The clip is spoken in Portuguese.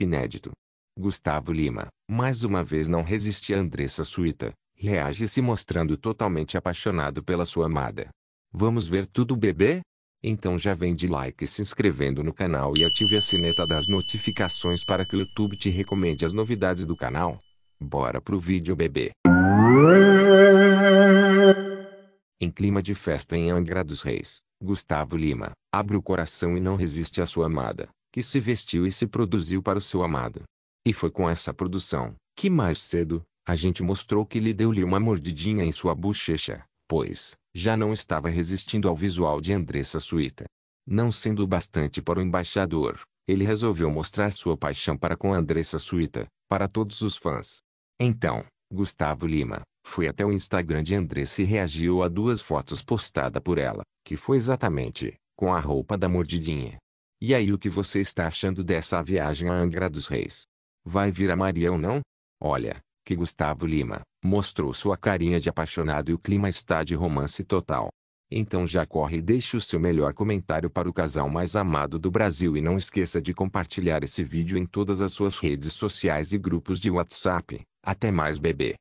Inédito. Gustavo Lima, mais uma vez não resiste a Andressa Suíta, reage se mostrando totalmente apaixonado pela sua amada. Vamos ver tudo bebê? Então já vem de like se inscrevendo no canal e ative a sineta das notificações para que o YouTube te recomende as novidades do canal. Bora pro vídeo bebê. Em clima de festa em Angra dos Reis, Gustavo Lima abre o coração e não resiste à sua amada e se vestiu e se produziu para o seu amado. E foi com essa produção, que mais cedo, a gente mostrou que lhe deu-lhe uma mordidinha em sua bochecha, pois, já não estava resistindo ao visual de Andressa Suíta. Não sendo bastante para o embaixador, ele resolveu mostrar sua paixão para com Andressa Suíta, para todos os fãs. Então, Gustavo Lima, foi até o Instagram de Andressa e reagiu a duas fotos postadas por ela, que foi exatamente, com a roupa da mordidinha. E aí o que você está achando dessa viagem à Angra dos Reis? Vai vir a Maria ou não? Olha, que Gustavo Lima, mostrou sua carinha de apaixonado e o clima está de romance total. Então já corre e deixe o seu melhor comentário para o casal mais amado do Brasil e não esqueça de compartilhar esse vídeo em todas as suas redes sociais e grupos de WhatsApp. Até mais bebê!